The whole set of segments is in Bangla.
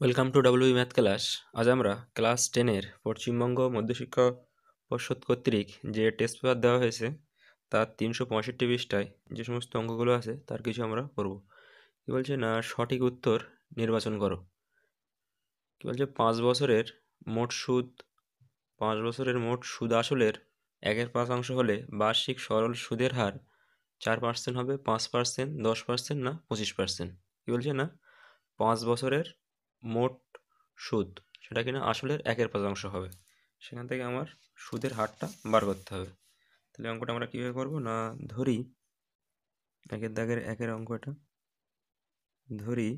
welcome to W math class আজ আমরা ক্লাস টেনের পশ্চিমবঙ্গ মধ্যশিক্ষা পর্ষদ কর্তৃক যে টেস্ট পেপার দেওয়া হয়েছে তার তিনশো পঁয়ষট্টি পৃষ্ঠায় যে সমস্ত অঙ্কগুলো আছে তার কিছু আমরা করব কী বলছে না সঠিক উত্তর নির্বাচন করো কী বলছে পাঁচ বছরের মোট সুদ পাঁচ বছরের মোট সুদ আসলের একের পাঁচ অংশ হলে বার্ষিক সরল সুদের হার চার পার্সেন্ট হবে পাঁচ পার্সেন্ট দশ পার্সেন্ট না পঁচিশ পার্সেন্ট কী বলছে না পাঁচ বছরের মোট সুদ সেটা কিনা আসলের একের পাঁচাংশ হবে সেখান থেকে আমার সুদের হারটা বার করতে হবে তাহলে অঙ্কটা আমরা কীভাবে করবো না ধরি একের দাগের একের অঙ্ক এটা ধরি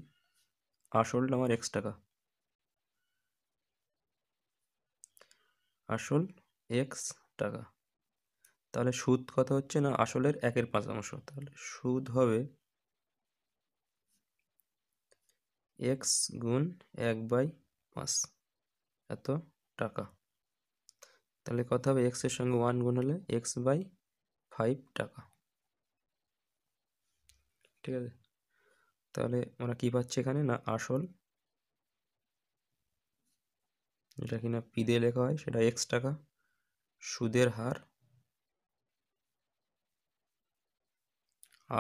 আসলটা আমার এক্স টাকা আসল এক্স টাকা তাহলে সুদ কথা হচ্ছে না আসলের একের পাঁচ অংশ তাহলে সুদ হবে এক্স গুণ এক বাই পাঁচ এত টাকা তাহলে কথা হবে এক্সের সঙ্গে ওয়ান গুণ হলে এক্স বাই ফাইভ টাকা ঠিক আছে তাহলে আমরা কি পাচ্ছি এখানে না আসল যেটা কিনা পি দিয়ে লেখা হয় সেটা এক্স টাকা সুদের হার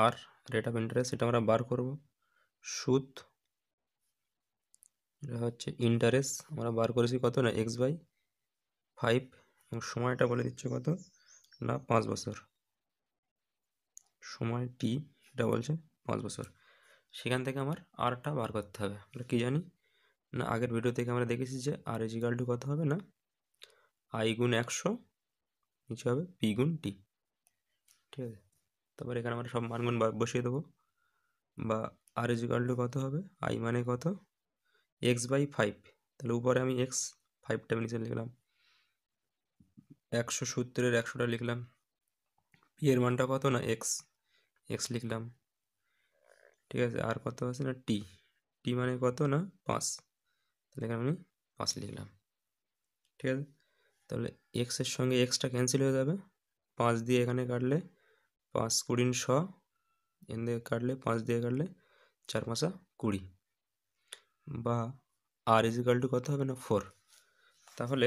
আর রেট অফ ইন্টারেস্ট সেটা আমরা বার করব সুদ এটা হচ্ছে ইন্টারেস্ট আমরা বার করেছি কত না এক্স বাই ফাইভ এবং সময়টা বলে দিচ্ছে কত না পাঁচ বছর সময় টি এটা বলছে পাঁচ বছর সেখান থেকে আমার আরটা বার করতে হবে আমরা কী জানি না আগের ভিডিও থেকে আমরা দেখেছি যে আর ইজিকাল টু কত হবে না আই গুণ একশো নিচে হবে পি গুণ টি ঠিক আছে তারপর এখানে আমরা সব মানগুণ বসিয়ে দেবো বা আর ইজিকাল টু কত হবে আই মানে কত এক্স বাই ফাইভ তাহলে উপরে আমি এক্স ফাইভটা আমি লিখলাম একশো সত্তরের একশোটা লিখলাম পি এর মানটা কত না এক্স এক্স লিখলাম ঠিক আছে আর কত আছে না টি টি মানে কত না পাঁচ তাহলে এখানে আমি পাঁচ লিখলাম ঠিক আছে তাহলে এক্সের সঙ্গে এক্সটা ক্যান্সেল হয়ে যাবে পাঁচ দিয়ে এখানে কাটলে পাঁচ কুড়িন শ এখান দিয়ে কাটলে পাঁচ দিয়ে কাটলে চার পাঁচা কুড়ি বা আর ইজ ইকাল টু কত হবে না ফোর তাহলে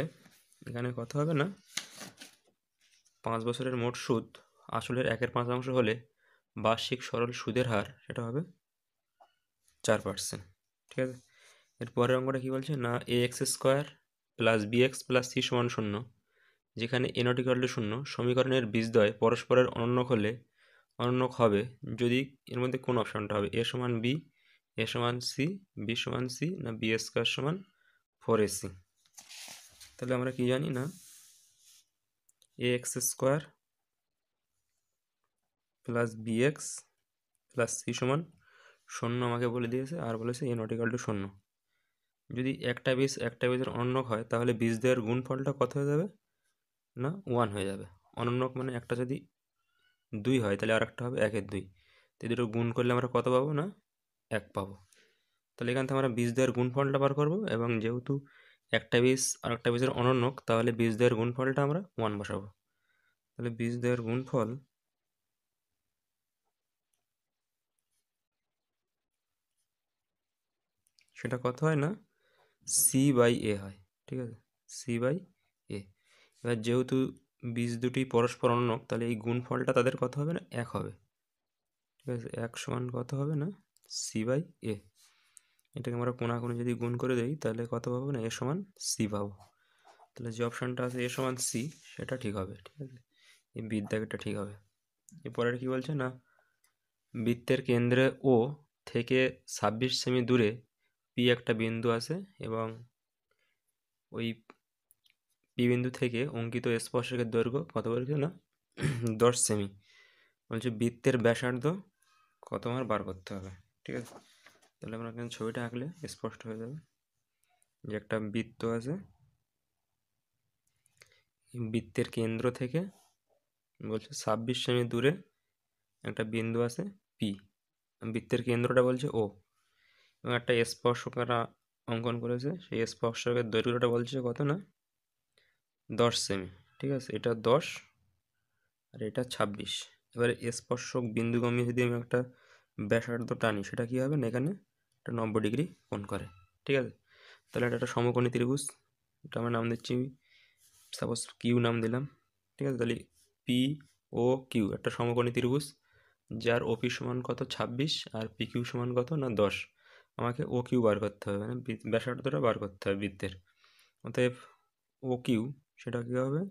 এখানে কত হবে না পাঁচ বছরের মোট সুদ আসলের একের পাঁচ অংশ হলে বার্ষিক সরল সুদের হার সেটা হবে চার পার্সেন্ট ঠিক আছে এরপরের অঙ্কটা কী বলছে না A X square plus B X plus C সমান শূন্য যেখানে এ নট ইকাল টু শূন্য সমীকরণের বিজদয় পরস্পরের অনন্যক হলে অনন্যক হবে যদি এর মধ্যে কোন অপশানটা হবে এ সমান বি এ সমান সি বি সমান সি না বি স্কোয়ার সমান ফোর এসি তাহলে আমরা কি জানি না A X square plus B X plus C সমান শূন্য আমাকে বলে দিয়েছে আর বলেছে এ নটিক্যাল টু শূন্য যদি একটা বিষ একটা বীজের অনন্যক হয় তাহলে বীজ দেওয়ার গুণফলটা কত হয়ে যাবে না ওয়ান হয়ে যাবে অনন্যক মানে একটা যদি দুই হয় তাহলে আর একটা হবে একের দুই তো দুটো গুণ করলে আমরা কত পাবো না এক পাবো তাহলে এখান থেকে আমরা বীজদ্বয়ের গুণফলটা বার করব এবং যেহেতু একটা বীজ আর একটা বীজের অনন্যক তাহলে বীজদ্বয়ের গুণফলটা আমরা ওয়ান বসাবো তাহলে বীজদ্বয়ের গুণফল সেটা কত হয় না সি বাই এ হয় ঠিক আছে সি বাই এ এবার যেহেতু বীজ দুটি পরস্পর অনন্যক তাহলে এই গুণফলটা তাদের কত হবে না এক হবে ঠিক আছে এক সমান কত হবে না সি বাই এ এটাকে আমরা কোনাকুনি যদি গুণ করে দিই তাহলে কত পাবো না এ সমান সি পাবো তাহলে যে অপশানটা আছে এ সমান সি সেটা ঠিক হবে ঠিক আছে এই এটা ঠিক হবে এরপরের কি বলছে না বৃত্তের কেন্দ্রে ও থেকে ছাব্বিশ সেমি দূরে পি একটা বিন্দু আছে এবং ওই পি বিন্দু থেকে অঙ্কিত স্পর্শকের দৈর্ঘ্য কত বলছে না দশ সেমি বলছে বৃত্তের ব্যাসার্ধ কত আমার বার করতে হবে ঠিক আছে তাহলে আমরা এখানে ছবিটা আঁকলে স্পষ্ট হয়ে যাবে যে একটা বৃত্ত আছে বৃত্তের কেন্দ্র থেকে বলছে ছাব্বিশ সেমি দূরে একটা বিন্দু আছে পি বৃত্তের কেন্দ্রটা বলছে ও এবং একটা স্পর্শকরা অঙ্কন করেছে সেই স্পর্শকের দৈর্ঘ্যটা বলছে কত না দশ সেমি ঠিক আছে এটা দশ আর এটা ছাব্বিশ এবারে স্পর্শক বিন্দুগম্য যদি আমি একটা ব্যাসার্ধ টানি সেটা কী হবে না এখানে একটা নব্বই ডিগ্রি কোণ করে ঠিক আছে তাহলে এটা একটা সমকোণী ত্রিভুজ এটা আমরা নাম দিচ্ছি সাপোজ কিউ নাম দিলাম ঠিক আছে তাহলে পি ও কিউ একটা সমকোণী ত্রিভুজ যার ওপি সমান কত ছাব্বিশ আর পি কিউ সমান কত না দশ আমাকে ও কিউ বার করতে হবে মানে ব্যাসার্ধটা বার করতে হবে বৃত্তের অতএব ও কিউ সেটা কী হবে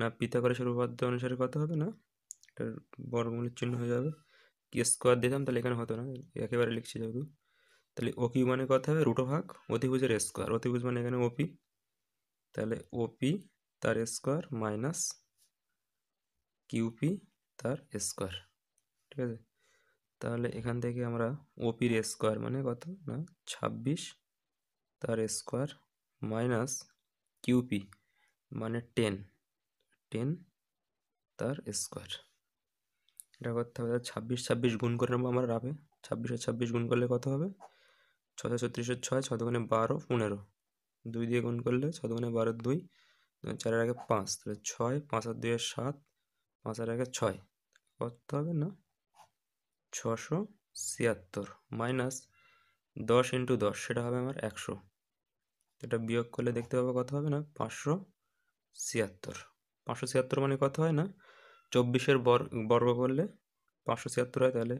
না করে সর্বপাধ্য অনুসারে কত হবে না এটার বর্গমূলের চিহ্ন হয়ে যাবে কি স্কোয়ার দিতাম তাহলে এখানে হতো না একেবারে লিখছি যেহেতু তাহলে ও মানে কত হবে রুটো ভাগ অতিভুজের স্কোয়ার অতিভুজ মানে এখানে ওপি তাহলে ওপি তার স্কোয়ার মাইনাস কিউপি তার স্কোয়ার ঠিক আছে তাহলে এখান থেকে আমরা ওপির স্কোয়ার মানে কত না ছাব্বিশ তার স্কোয়ার মাইনাস কিউপি মানে টেন টেন তার স্কোয়ার এটা করতে হবে ছাব্বিশ ছাব্বিশ গুণ করে নেবো আমার রাবে ছাব্বিশ আর ছাব্বিশ গুণ করলে কত হবে ছশো ছত্রিশের ছয় ছ দোকানে বারো পনেরো দুই দিয়ে গুণ করলে ছ দোকানে বারো দুই চারের আগে পাঁচ তাহলে ছয় পাঁচ আর দুই সাত পাঁচ আর আগে ছয় কত হবে না ছশো ছিয়াত্তর মাইনাস দশ ইন্টু দশ সেটা হবে আমার একশো এটা বিয়োগ করলে দেখতে পাবো কত হবে না পাঁচশো ছিয়াত্তর পাঁচশো ছিয়াত্তর মানে কত হয় না চব্বিশের বর্গ করলে পাঁচশো ছিয়াত্তর হয় তাহলে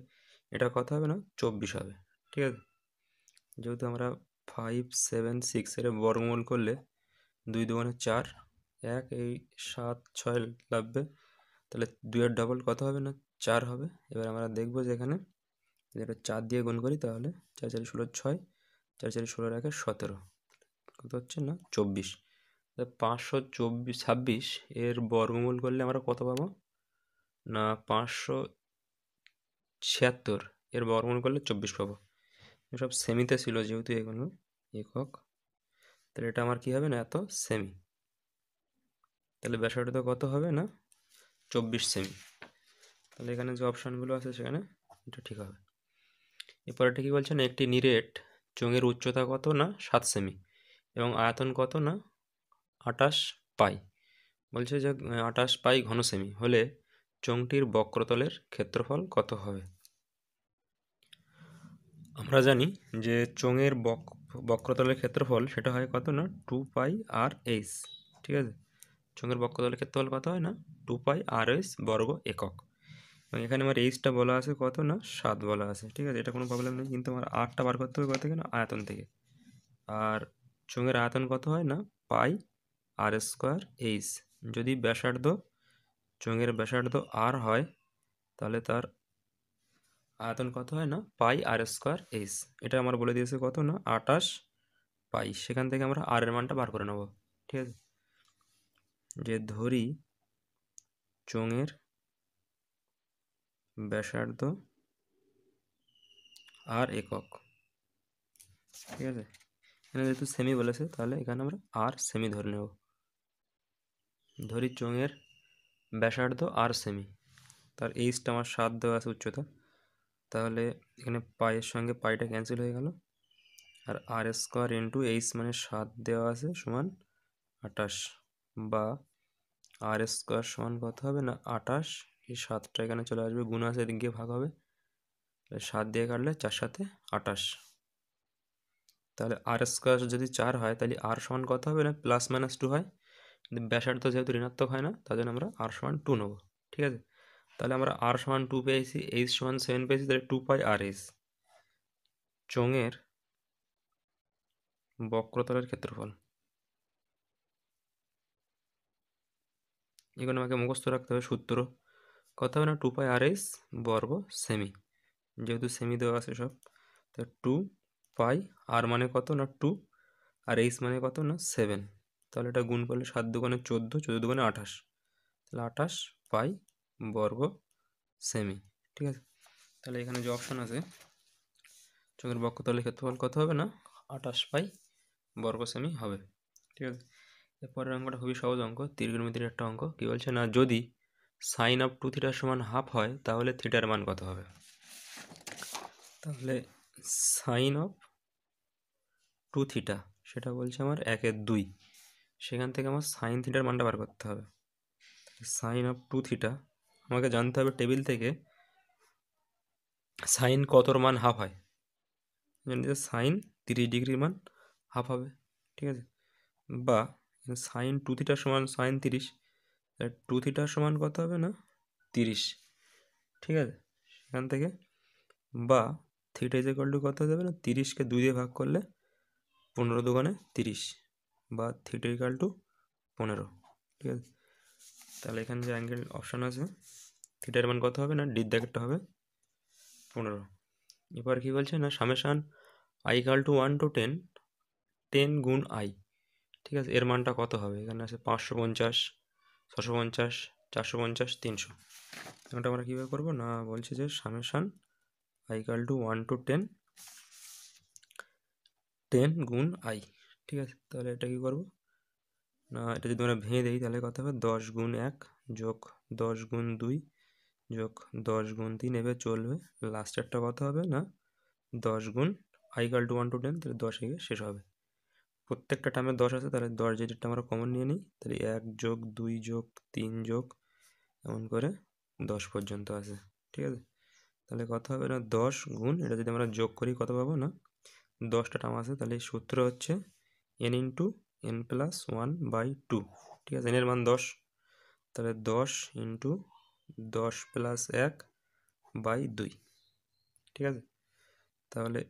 এটা কথা হবে না চব্বিশ হবে ঠিক আছে যেহেতু আমরা ফাইভ সেভেন সিক্সের বর্গমূল করলে দুই দুগুণে চার এক এই সাত ছয় লাগবে তাহলে দুইয়ের ডবল কত হবে না চার হবে এবার আমরা দেখব যে এখানে যদি এটা চার দিয়ে গুণ করি তাহলে চার চারি ষোলো ছয় চার চারি ষোলোর একে সতেরো কত হচ্ছে না চব্বিশ পাঁচশো চব্বিশ ছাব্বিশ এর বর্গমূল করলে আমরা কত পাবো না পাঁচশো ছিয়াত্তর এর বর্গমূল করলে চব্বিশ পাবো সব সেমিতে ছিল যেহেতু এগুলো একক তাহলে এটা আমার কি হবে না এত সেমি তাহলে ব্যবসাটা তো কত হবে না চব্বিশ সেমি তাহলে এখানে যে অপশানগুলো আছে সেখানে এটা ঠিক হবে এটা কি বলছেন একটি নিরেট চোঙের উচ্চতা কত না সাত সেমি এবং আয়তন কত না আটাশ পাই বলছে যে আটাশ পাই ঘন সেমি হলে চোঙটির বক্রতলের ক্ষেত্রফল কত হবে আমরা জানি যে চোঙের বক বক্রতলের ক্ষেত্রফল সেটা হয় কত না টু পাই আর এস ঠিক আছে চোঙের বক্রতলের ক্ষেত্রফল কত হয় না টু পাই আর এস বর্গ একক এবং এখানে আমার এইচটা বলা আছে কত না সাত বলা আছে ঠিক আছে এটা কোনো প্রবলেম নেই কিন্তু আমার আটটা বার করতে হবে কত থেকে না আয়তন থেকে আর চোঙের আয়তন কত হয় না পাই আর স্কোয়ার এইচ যদি ব্যাসার্ধ চোঙের ব্যাসার্ধ আর হয় তাহলে তার আয়তন কত হয় না পাই আর স্কোয়ার এস এটা আমার বলে দিয়েছে কত না আটাশ পাই সেখান থেকে আমরা আর এর মানটা বার করে নেব ঠিক আছে যে ধরি চোঙের ব্যাসার্ধ আর একক ঠিক আছে এখানে যেহেতু সেমি বলেছে তাহলে এখানে আমরা আর সেমি ধরে নেব ধরি চোঙের ব্যাসার্ধ আর সেমি তার এইচটা আমার সাত দেওয়া আছে উচ্চতা তাহলে এখানে পায়ের সঙ্গে পাইটা ক্যান্সেল হয়ে গেল আর আর স্কোয়ার ইন্টু এইচ মানে সাত দেওয়া আছে সমান আটাশ বা আর স্কোয়ার সমান কত হবে না আটাশ এই সাতটা এখানে চলে আসবে গুণ আছে এদিক দিয়ে ভাগ হবে সাত দিয়ে কাটলে চার সাথে আটাশ তাহলে আর স্কোয়ার যদি চার হয় তাহলে আর সমান কত হবে না প্লাস মাইনাস টু হয় ব্যাসার্ধ যেহেতু ঋণাত্মক হয় না তার জন্য আমরা আর সমান টু নেবো ঠিক আছে তাহলে আমরা আর সমান টু পেয়েছি এইচ সমান সেভেন পেয়েছি তাহলে টু পাই আর এস চোঙের বক্রতলের ক্ষেত্রফল এগুলো আমাকে মুখস্থ রাখতে হবে সূত্র কথা হবে না টু পাই আর এস বর্গ সেমি যেহেতু সেমি দেওয়া আছে সব তো টু পাই আর মানে কত না টু আর এইস মানে কত না সেভেন তাহলে এটা গুণ করলে সাত দোকানে চোদ্দো চোদ্দো দোকানে আঠাশ তাহলে আঠাশ পাই বর্গ সেমি ঠিক আছে তাহলে এখানে যে অপশান আছে চোখের বক্ষতলের ক্ষেত্রফল কত হবে না আঠাশ পাই বর্গ সেমি হবে ঠিক আছে এরপরের অঙ্কটা খুবই সহজ অঙ্ক ত্রিগোণমিতির একটা অঙ্ক কী বলছে না যদি সাইন অফ টু থিটার সমান হাফ হয় তাহলে থিটার মান কত হবে তাহলে সাইন অফ টু থিটা সেটা বলছে আমার একের দুই সেখান থেকে আমার সাইন থিটার মানটা বার করতে হবে সাইন অফ টু থিটা আমাকে জানতে হবে টেবিল থেকে সাইন কতর মান হাফ হয় সাইন তিরিশ ডিগ্রির মান হাফ হবে ঠিক আছে বা সাইন টু থিটার সমান সাইন তিরিশ টু থিটার সমান কত হবে না তিরিশ ঠিক আছে সেখান থেকে বা থিটা ইজ কত হয়ে যাবে না তিরিশকে দুই দিয়ে ভাগ করলে পনেরো দোকানে তিরিশ বা থিটা ইকাল টু পনেরো ঠিক আছে তাহলে এখানে যে অ্যাঙ্গেল অপশান আছে থিটার মান কত হবে না ডির দ্যাকেটটা হবে পনেরো এবার কী বলছে না summation I equal to one to ten ten গুণ আই ঠিক আছে এর মানটা কত হবে এখানে আছে পাঁচশো পঞ্চাশ ছশো পঞ্চাশ চারশো পঞ্চাশ তিনশো ওটা আমরা কীভাবে করবো না বলছি যে summation I equal to one to ten ten গুণ আই ঠিক আছে তাহলে এটা কী করবো না এটা যদি আমরা ভেঙে দিই তাহলে কত হবে দশ গুণ এক যোগ দশ গুণ দুই যোগ দশ গুণ তিন এবার চলবে লাস্টেরটা কত হবে না দশ গুণ I equal to one to ten তাহলে দশ এগিয়ে শেষ হবে প্রত্যেকটা টাইমে দশ আছে তাহলে দশ যেটা আমরা কমন নিয়ে নিই তাহলে এক যোগ দুই যোগ তিন যোগ এমন করে দশ পর্যন্ত আছে ঠিক আছে তাহলে কত হবে না দশ গুণ এটা যদি আমরা যোগ করি কত পাবো না দশটা টাম আছে তাহলে সূত্র হচ্ছে N into N plus one by two ঠিক আছে এনের মান দশ তাহলে দশ ইন্টু দশ প্লাস এক বাই দুই ঠিক আছে তাহলে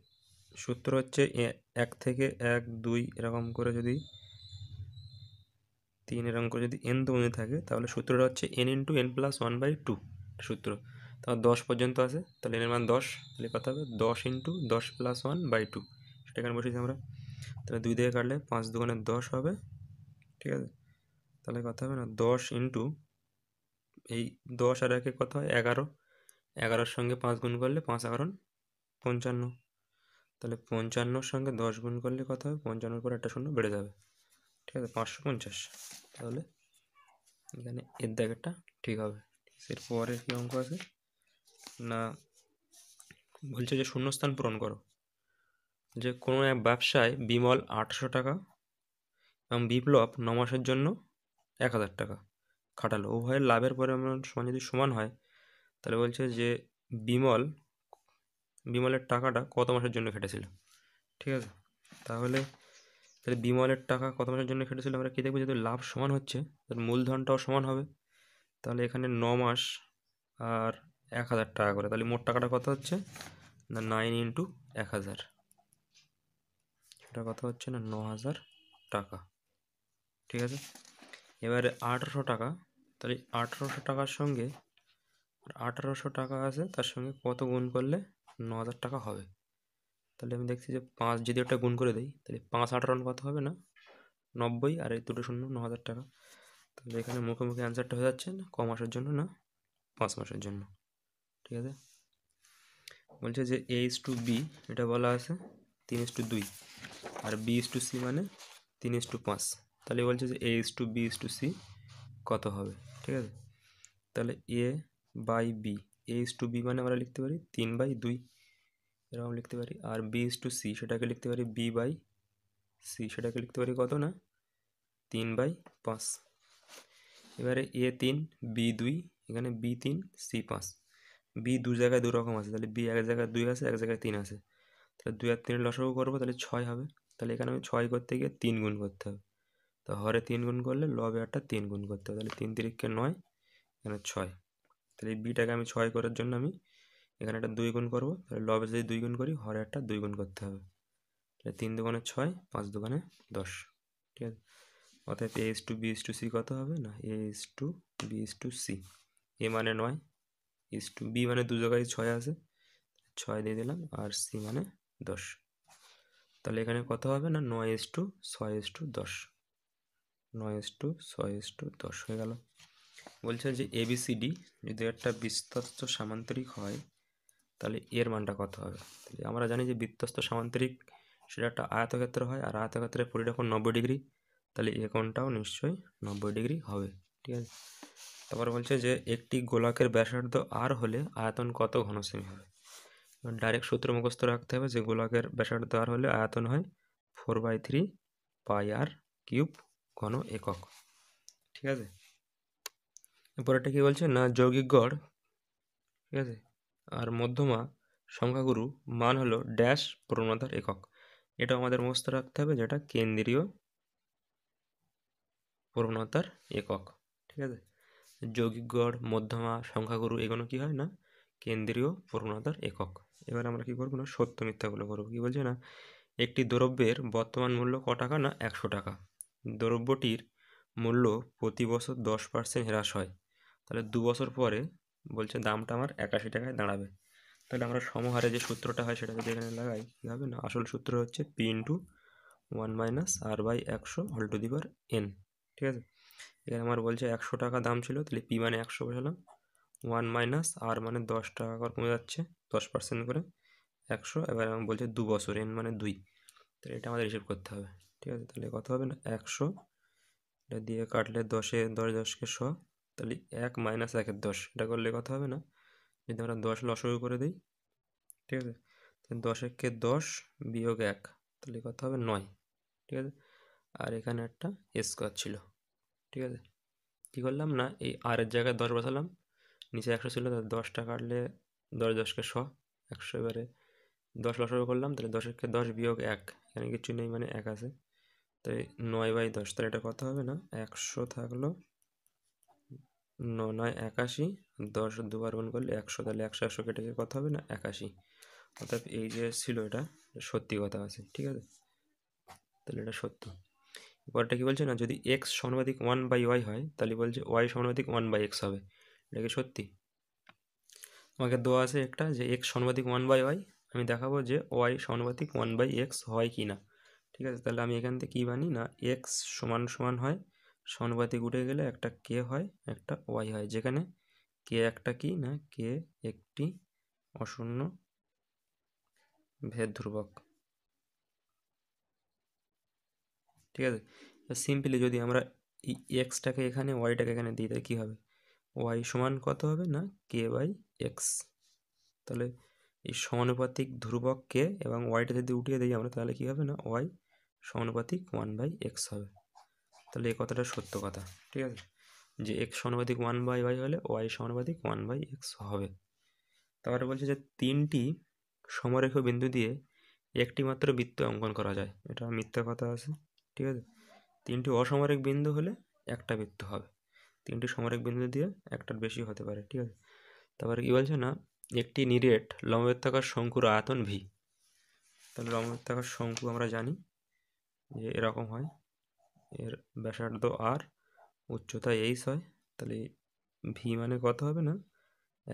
সূত্র হচ্ছে এক থেকে এক দুই এরকম করে যদি তিন এরকম করে যদি এন মনে থাকে তাহলে সূত্রটা হচ্ছে N into N plus one by two সূত্র তাহলে দশ পর্যন্ত আছে তাহলে এনের মান দশ তাহলে কথা হবে দশ ইন্টু দশ প্লাস ওয়ান বাই টু সেটা এখানে বসেছি আমরা তাহলে দুই দিকে কাটলে পাঁচ দুগুণে দশ হবে ঠিক আছে তাহলে কথা হবে না দশ ইন্টু এই দশ আর একে কত হয় এগারো এগারোর সঙ্গে পাঁচ গুণ করলে পাঁচ এগারোন পঞ্চান্ন তাহলে পঞ্চান্নর সঙ্গে দশ গুণ করলে কত হবে পঞ্চান্নর পর একটা শূন্য বেড়ে যাবে ঠিক আছে পাঁচশো পঞ্চাশ তাহলে এখানে এর দাগেরটা ঠিক হবে এর পরে কী অঙ্ক আছে না বলছে যে শূন্যস্থান পূরণ করো যে কোনো এক ব্যবসায় বিমল আটশো টাকা এবং বিপ্লব ন মাসের জন্য এক হাজার টাকা খাটালো উভয়ের লাভের পরিমাণ সমান যদি সমান হয় তাহলে বলছে যে বিমল বিমলের টাকাটা কত মাসের জন্য খেটেছিল ঠিক আছে তাহলে তাহলে বিমলের টাকা কত মাসের জন্য খেটেছিল আমরা কী দেখবো যেহেতু লাভ সমান হচ্ছে তার মূলধনটাও সমান হবে তাহলে এখানে ন মাস আর এক হাজার টাকা করে তাহলে মোট টাকাটা কত হচ্ছে না নাইন ইন্টু এক হাজার এটা কথা হচ্ছে না ন হাজার টাকা ঠিক আছে এবারে আঠেরোশো টাকা তাহলে আঠেরোশো টাকার সঙ্গে আঠেরোশো টাকা আছে তার সঙ্গে কত গুণ করলে ন হাজার টাকা হবে তাহলে আমি দেখছি যে পাঁচ যদি ওটা গুণ করে দিই তাহলে পাঁচ আঠারো কত হবে না নব্বই আর এই দুটো শূন্য ন হাজার টাকা তাহলে এখানে মুখোমুখি অ্যান্সারটা হয়ে যাচ্ছে না ক মাসের জন্য না পাঁচ মাসের জন্য ঠিক আছে বলছে যে এ ইস টু বি এটা বলা আছে তিন ইস টু দুই আর বি ইস টু সি মানে তিন ইস টু পাঁচ তাহলে বলছে যে A is to B is to C কত হবে ঠিক আছে তাহলে A by B A is to B মানে আমরা লিখতে পারি তিন বাই দুই এরকম লিখতে পারি আর বি ইস টু সি সেটাকে লিখতে পারি বি বাই সি সেটাকে লিখতে পারি কত না তিন বাই পাঁচ এবারে এ তিন বি দুই এখানে বি তিন সি পাঁচ বি দু জায়গায় দু রকম আছে তাহলে বি এক জায়গায় দুই আছে এক জায়গায় তিন আছে তাহলে দুই আর তিনের লসাগু করবো তাহলে ছয় হবে তাহলে এখানে আমি ছয় করতে গিয়ে তিন গুণ করতে হবে তো হরে তিন গুণ করলে লবে আটটা তিন গুণ করতে হবে তাহলে তিন তিরিখকে নয় এখানে ছয় তাহলে এই বিটাকে আমি ছয় করার জন্য আমি এখানে একটা দুই গুণ করবো তাহলে লবে যদি দুই গুণ করি হরে একটা দুই গুণ করতে হবে তাহলে তিন দোকানে ছয় পাঁচ দোকানে দশ ঠিক আছে অর্থাৎ A is to B is to C কত হবে না A is to B is to C A মানে নয় ইস টু বি মানে দু জায়গায় ছয় আছে ছয় দিয়ে দিলাম আর সি মানে দশ তাহলে এখানে কত হবে না নয় এস টু ছয় এস টু দশ নয় এস টু ছয় এস টু দশ হয়ে গেল বলছে যে এবিসিডি যদি একটা বিস্তস্ত সামান্তরিক হয় তাহলে এর মানটা কত হবে তাহলে আমরা জানি যে বৃত্তস্থ সামান্তরিক সেটা একটা আয়তক্ষেত্র হয় আর আয়তক্ষেত্রে আয়তক্ষেত্রের এখন নব্বই ডিগ্রি তাহলে এ কোণটাও নিশ্চয়ই নব্বই ডিগ্রি হবে ঠিক আছে তারপর বলছে যে একটি গোলাকের ব্যাসার্ধ আর হলে আয়তন কত ঘনসেমি হবে ডাইরেক্ট সূত্র মুখস্থ রাখতে হবে যে গোলাকের ব্যাসার্ধ আর হলে আয়তন হয় four by three pi R cube ঘন একক ঠিক আছে এরপরেটা কি বলছে না যৌগিক গড় ঠিক আছে আর মধ্যমা সংখ্যাগুরু মান হলো ড্যাশ প্রবণতার একক এটা আমাদের মুখস্থ রাখতে হবে যেটা কেন্দ্রীয় প্রবণতার একক ঠিক আছে যৌগিক গড় মধ্যমা সংখ্যাগুরু এগুলো কি হয় না কেন্দ্রীয় প্রবণতার একক এবার আমরা কি করবো না সত্য মিথ্যাগুলো করবো কী বলছে না একটি দ্রব্যের বর্তমান মূল্য ক টাকা না একশো টাকা দ্রব্যটির মূল্য প্রতি বছর দশ পার্সেন্ট হ্রাস হয় তাহলে দু বছর পরে বলছে দামটা আমার একাশি টাকায় দাঁড়াবে তাহলে আমরা সমহারে যে সূত্রটা হয় সেটা যদি এখানে লাগাই কী হবে না আসল সূত্র হচ্ছে P into one minus R by একশো হল টু দিবার এন ঠিক আছে এখানে আমার বলছে একশো টাকা দাম ছিল তাহলে পি মানে একশো বসালাম ওয়ান মাইনাস আর মানে দশ টাকা করে কমে যাচ্ছে দশ পার্সেন্ট করে একশো এবার আমি বলছি দু বছর এন মানে দুই তাহলে এটা আমাদের রিসিভ করতে হবে ঠিক আছে তাহলে কত হবে না একশো এটা দিয়ে কাটলে দশে দশ দশকে শ তাহলে এক মাইনাস একের দশ এটা করলে কথা হবে না যদি আমরা দশ লসও করে দিই ঠিক আছে তাহলে দশ এককে দশ বিয়োগ এক তাহলে কথা হবে নয় ঠিক আছে আর এখানে একটা স্কোয়ার ছিল ঠিক আছে কী করলাম না এই আরের জায়গায় দশ বসালাম নিচে একশো ছিল তাহলে দশটা কাটলে দশ দশকে শ একশো এবারে দশ লসর করলাম তাহলে দশকে দশ বিয়োগ এক এখানে কিছু নেই মানে এক আছে তাই নয় বাই দশ তাহলে এটা কত হবে না একশো থাকলো ন নয় একাশি দশ দুবার গুণ করলে একশো তাহলে একশো একশো কেটে গিয়ে কথা হবে না একাশি অর্থাৎ এই যে ছিল এটা সত্যি কথা আছে ঠিক আছে তাহলে এটা সত্য পরেরটা কী বলছে না যদি এক্স সমানুপাতিক ওয়ান বাই ওয়াই হয় তাহলে বলছে ওয়াই সমানুপাতিক ওয়ান বাই এক্স হবে এটা কি সত্যি আমাকে দেওয়া আছে একটা যে এক্স সমানুপাতিক ওয়ান বাই ওয়াই আমি দেখাবো যে ওয়াই সমানুপাতিক ওয়ান বাই এক্স হয় কি না ঠিক আছে তাহলে আমি এখান থেকে কী বানি না এক্স সমান সমান হয় সমানুপাতিক উঠে গেলে একটা কে হয় একটা ওয়াই হয় যেখানে কে একটা কি না কে একটি অশূন্য ভেদ ধ্রুবক ঠিক আছে সিম্পলি যদি আমরা এক্সটাকে এখানে ওয়াইটাকে এখানে দিই তাহলে কী হবে ওয়াই সমান কত হবে না কে বাই এক্স তাহলে এই সমানুপাতিক ধ্রুবক কে এবং ওয়াইটা যদি উঠিয়ে দিই আমরা তাহলে কী হবে না ওয়াই সমানুপাতিক ওয়ান বাই এক্স হবে তাহলে এই কথাটা সত্য কথা ঠিক আছে যে এক্স সমানুপাতিক ওয়ান বাই ওয়াই হলে ওয়াই সমানুপাতিক ওয়ান বাই এক্স হবে তারপরে বলছে যে তিনটি সমরেখ বিন্দু দিয়ে একটি মাত্র বৃত্ত অঙ্কন করা যায় এটা মিথ্যা কথা আছে ঠিক আছে তিনটি অসমরেখ বিন্দু হলে একটা বৃত্ত হবে তিনটি সমরেক বিন্দু দিয়ে একটার বেশি হতে পারে ঠিক আছে তারপরে কী বলছে না একটি নিরেট লম্বাকার শঙ্কুর আয়তন ভি তাহলে লম্বাকার শঙ্কু আমরা জানি যে এরকম হয় এর ব্যাসার্ধ আর উচ্চতা এইস হয় তাহলে ভি মানে কত হবে না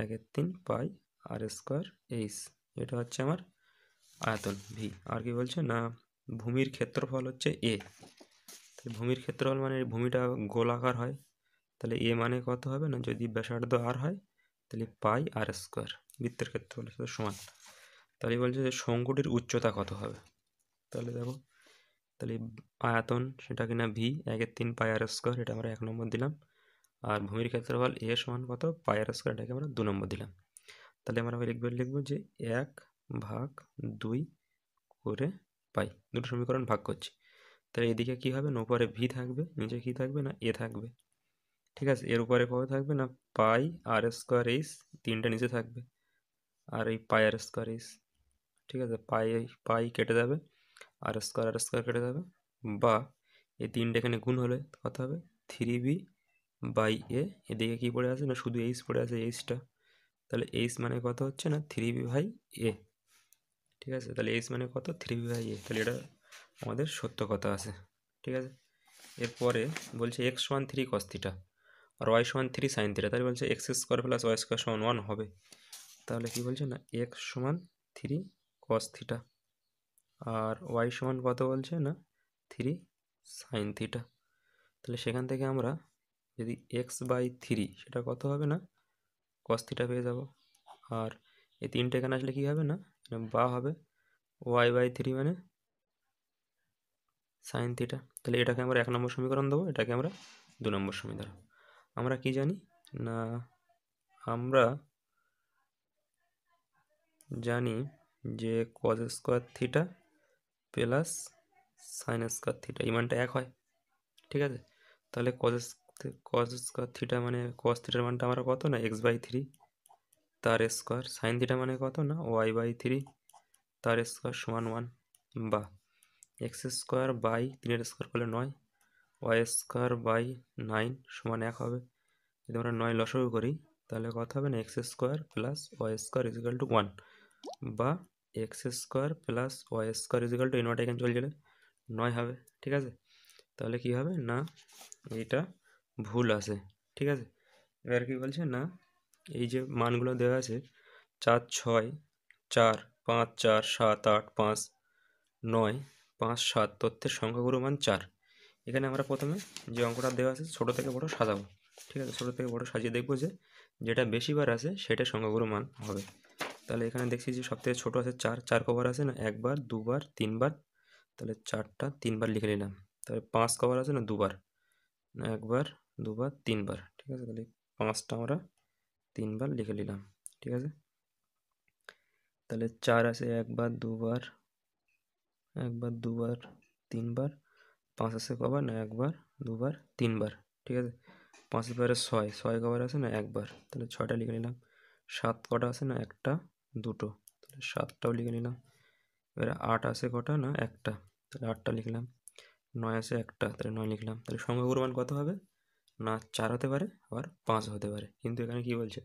একের তিন পাই আর স্কোয়ার এইস এটা হচ্ছে আমার আয়তন ভি আর কি বলছে না ভূমির ক্ষেত্রফল হচ্ছে এ ভূমির ক্ষেত্রফল মানে ভূমিটা গোলাকার হয় তাহলে এ মানে কত হবে না যদি ব্যাসার্ধ আর হয় তাহলে পাই আর স্কোয়ার বৃত্তের ক্ষেত্রে বলে সমান তাহলে বলছে যে শঙ্কুটির উচ্চতা কত হবে তাহলে দেখো তাহলে আয়তন সেটা কিনা ভি একের তিন পাই আর স্কোয়ার এটা আমরা এক নম্বর দিলাম আর ভূমির ক্ষেত্রফল এ সমান কত পাই আর স্কোয়ার এটাকে আমরা দু নম্বর দিলাম তাহলে আমরা লিখব লিখবো যে এক ভাগ দুই করে পাই দুটো সমীকরণ ভাগ করছি তাহলে এদিকে কি হবে না উপরে ভি থাকবে নিচে কি থাকবে না এ থাকবে ঠিক আছে এর উপরে কবে থাকবে না পাই আর স্কোয়ার এইস তিনটা নিচে থাকবে আর এই পাই আর স্কোয়ার এইস ঠিক আছে পাই পাই কেটে যাবে আর স্কোয়ার আর স্কোয়ার কেটে যাবে বা এই তিনটা এখানে গুণ হলে কথা হবে থ্রি বি বাই এ এদিকে কী পড়ে আছে না শুধু এইচ পড়ে আছে এইচটা তাহলে এইচ মানে কত হচ্ছে না থ্রি বি বাই এ ঠিক আছে তাহলে এইচ মানে কত থ্রি বি বাই এ তাহলে এটা আমাদের সত্য কথা আছে ঠিক আছে এরপরে বলছে এক্স ওয়ান থ্রি কস্তিটা আর ওয়াই সমান থ্রি সাইন থিটা তাহলে বলছে X square plus Y square সমান ওয়ান হবে তাহলে কি বলছে না এক্স সমান থ্রি কস থিটা আর ওয়াই সমান কত বলছে না থ্রি সাইন থিটা তাহলে সেখান থেকে আমরা যদি এক্স বাই থ্রি সেটা কত হবে না কস থিটা পেয়ে যাব আর এই তিনটে এখানে আসলে কী হবে না বা হবে ওয়াই বাই থ্রি মানে সাইন থিটা তাহলে এটাকে আমরা এক নম্বর সমীকরণ দেবো এটাকে আমরা দু নম্বর সমীকরণ আমরা কি জানি না আমরা জানি যে cos square theta plus sine square theta ইমানটা এক হয় ঠিক আছে তাহলে কজ কজ স্কোয়ার থিটা মানে কজ থিটার মানটা আমরা কত না এক্স বাই থ্রি তার স্কোয়ার সাইন থিটা মানে কত না ওয়াই বাই থ্রি তার স্কোয়ার সমান ওয়ান বা এক্স স্কোয়ার বাই তিনের স্কোয়ার করলে নয় ওয়াই স্কোয়ার বাই নাইন সমান এক হবে যদি আমরা নয় লসও করি তাহলে কথা হবে না X square plus Y square is equal to one বা X square plus Y square is equal to invert এখানে চলে গেলে নয় হবে ঠিক আছে তাহলে কি হবে না এইটা ভুল আছে ঠিক আছে এবার কি বলছে না এই যে মানগুলো দেওয়া আছে চার ছয় চার পাঁচ চার সাত আট পাঁচ নয় পাঁচ সাত তথ্যের সংখ্যাগুলো মান চার এখানে আমরা প্রথমে যে অঙ্কটা দেওয়া আছে ছোটো থেকে বড় সাজাবো ঠিক আছে ছোটো থেকে বড় সাজিয়ে দেখবো যে যেটা বেশি বার আছে সেটা সংখ্যাগুলো মান হবে তাহলে এখানে দেখছি যে সব থেকে ছোটো আছে চার চার কভার আছে না একবার দুবার তিনবার তাহলে চারটা তিনবার লিখে নিলাম তাহলে পাঁচ কভার আছে না দুবার না একবার দুবার তিনবার ঠিক আছে তাহলে পাঁচটা আমরা তিনবার লিখে নিলাম ঠিক আছে তাহলে চার আছে একবার দুবার একবার দুবার তিনবার পাঁচ আসে কবার না একবার দুবার তিনবার ঠিক আছে পাঁচ এবারে ছয় ছয় কবার আছে না একবার তাহলে ছয়টা লিখে নিলাম সাত কটা আছে না একটা দুটো তাহলে সাতটাও লিখে নিলাম এবারে আট আছে কটা না একটা তাহলে আটটা লিখলাম নয় আছে একটা তাহলে নয় লিখলাম তাহলে সংখ্যাগুলোর মান কত হবে না চার হতে পারে আবার পাঁচ হতে পারে কিন্তু এখানে কি বলছে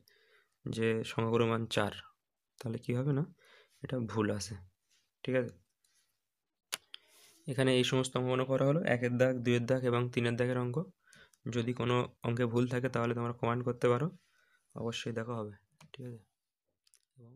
যে সংখ্যাগুলোর মান চার তাহলে কি হবে না এটা ভুল আছে ঠিক আছে এখানে এই সমস্ত অঙ্কগুলো করা হলো একের দাগ দুয়ের দাগ এবং তিনের দাগের অঙ্ক যদি কোনো অঙ্কে ভুল থাকে তাহলে তোমরা কমেন্ট করতে পারো অবশ্যই দেখা হবে ঠিক আছে এবং